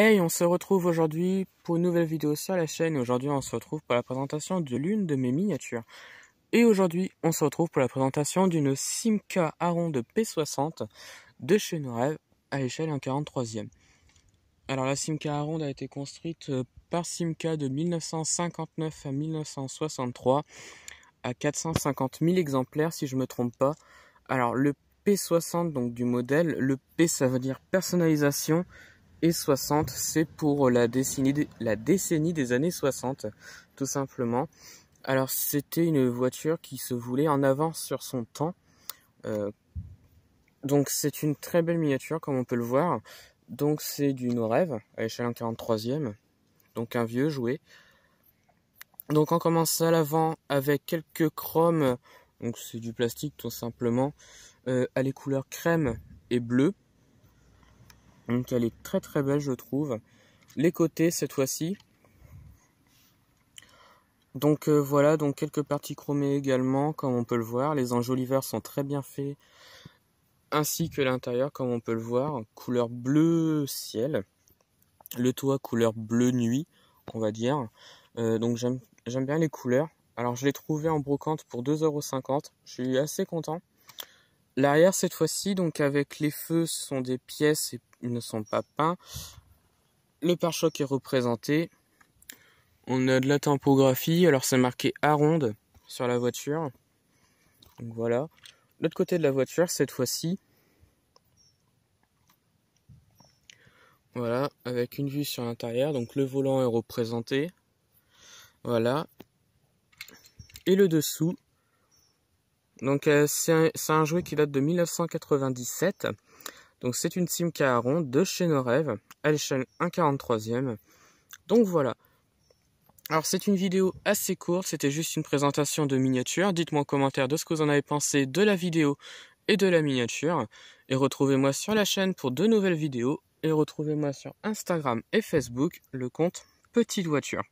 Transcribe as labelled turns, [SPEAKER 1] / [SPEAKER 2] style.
[SPEAKER 1] Hey, on se retrouve aujourd'hui pour une nouvelle vidéo sur la chaîne. Aujourd'hui, on se retrouve pour la présentation de l'une de mes miniatures. Et aujourd'hui, on se retrouve pour la présentation d'une Simca Aronde P60 de chez Norev à l'échelle 1.43 e Alors la Simca Aronde a été construite euh, par Simca de 1959 à 1963 à 450 000 exemplaires si je ne me trompe pas. Alors le P60 donc du modèle, le P ça veut dire personnalisation, et 60, c'est pour la décennie, la décennie des années 60, tout simplement. Alors c'était une voiture qui se voulait en avance sur son temps. Euh, donc c'est une très belle miniature comme on peut le voir. Donc c'est du Norev à l'échelle en 43e. Donc un vieux jouet. Donc on commence à l'avant avec quelques chromes. Donc c'est du plastique tout simplement. à euh, les couleurs crème et bleu. Donc elle est très très belle je trouve. Les côtés cette fois-ci. Donc euh, voilà, donc quelques parties chromées également, comme on peut le voir. Les enjoliveurs sont très bien faits, ainsi que l'intérieur, comme on peut le voir, couleur bleu ciel. Le toit couleur bleu nuit, on va dire. Euh, donc j'aime bien les couleurs. Alors je l'ai trouvé en brocante pour 2,50€. Je suis assez content. L'arrière cette fois-ci, donc avec les feux, sont des pièces et ils ne sont pas peints. Le pare-choc est représenté. On a de la tempographie, alors c'est marqué à sur la voiture. Donc voilà. L'autre côté de la voiture, cette fois-ci. Voilà, avec une vue sur l'intérieur. Donc le volant est représenté. Voilà. Et le dessous. Donc euh, c'est un, un, jouet qui date de 1997. Donc c'est une Simca rond de chez Norev à l'échelle 1,43e. Donc voilà. Alors c'est une vidéo assez courte, c'était juste une présentation de miniature. Dites-moi en commentaire de ce que vous en avez pensé de la vidéo et de la miniature. Et retrouvez-moi sur la chaîne pour de nouvelles vidéos. Et retrouvez-moi sur Instagram et Facebook, le compte Petite Voiture.